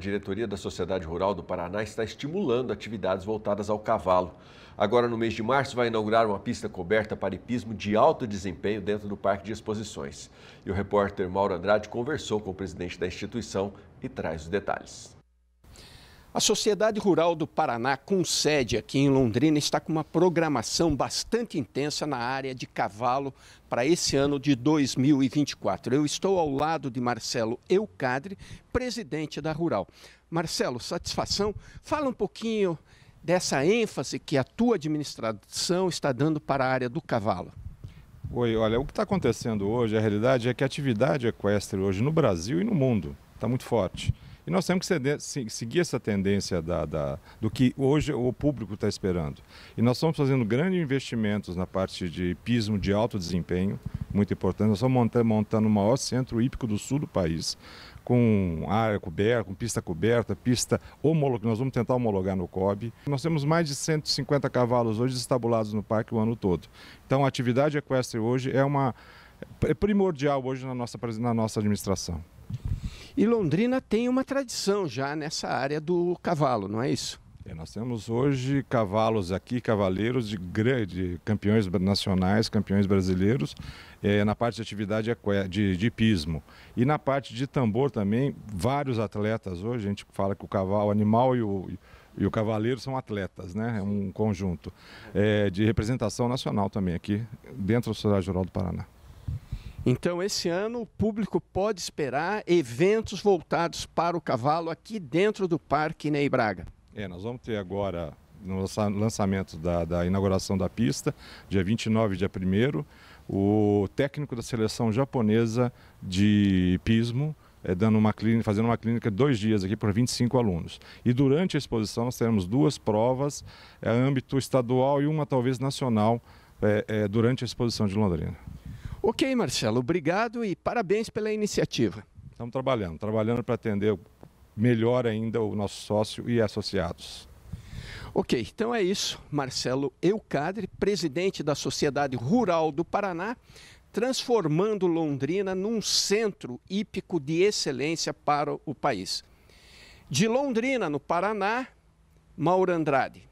diretoria da Sociedade Rural do Paraná está estimulando atividades voltadas ao cavalo. Agora, no mês de março, vai inaugurar uma pista coberta para hipismo de alto desempenho dentro do Parque de Exposições. E o repórter Mauro Andrade conversou com o presidente da instituição e traz os detalhes. A Sociedade Rural do Paraná, com sede aqui em Londrina, está com uma programação bastante intensa na área de cavalo para esse ano de 2024. Eu estou ao lado de Marcelo Eucadre, presidente da Rural. Marcelo, satisfação. Fala um pouquinho dessa ênfase que a tua administração está dando para a área do cavalo. Oi, olha, o que está acontecendo hoje, a realidade é que a atividade equestre hoje no Brasil e no mundo está muito forte nós temos que seguir essa tendência da, da do que hoje o público está esperando. E nós estamos fazendo grandes investimentos na parte de pismo de alto desempenho, muito importante. Nós estamos montando, montando o maior centro hípico do sul do país, com área coberta, com pista coberta, pista homologada. Nós vamos tentar homologar no COB. Nós temos mais de 150 cavalos hoje estabulados no parque o ano todo. Então a atividade equestre hoje é uma é primordial hoje na nossa, na nossa administração. E Londrina tem uma tradição já nessa área do cavalo, não é isso? É, nós temos hoje cavalos aqui, cavaleiros de grande, campeões nacionais, campeões brasileiros, é, na parte de atividade de, de pismo. E na parte de tambor também, vários atletas hoje, a gente fala que o cavalo o animal e o, e o cavaleiro são atletas, né? É um conjunto é, de representação nacional também aqui, dentro da Sociedade Rural do Paraná. Então, esse ano, o público pode esperar eventos voltados para o cavalo aqui dentro do Parque Ney Braga. É, nós vamos ter agora no lançamento da, da inauguração da pista, dia 29 e dia 1 o técnico da seleção japonesa de pismo, é, dando uma clínica, fazendo uma clínica dois dias aqui para 25 alunos. E durante a exposição nós teremos duas provas, é, âmbito estadual e uma talvez nacional, é, é, durante a exposição de Londrina. Ok, Marcelo, obrigado e parabéns pela iniciativa. Estamos trabalhando, trabalhando para atender melhor ainda o nosso sócio e associados. Ok, então é isso. Marcelo Eucadre, presidente da Sociedade Rural do Paraná, transformando Londrina num centro hípico de excelência para o país. De Londrina, no Paraná, Mauro Andrade.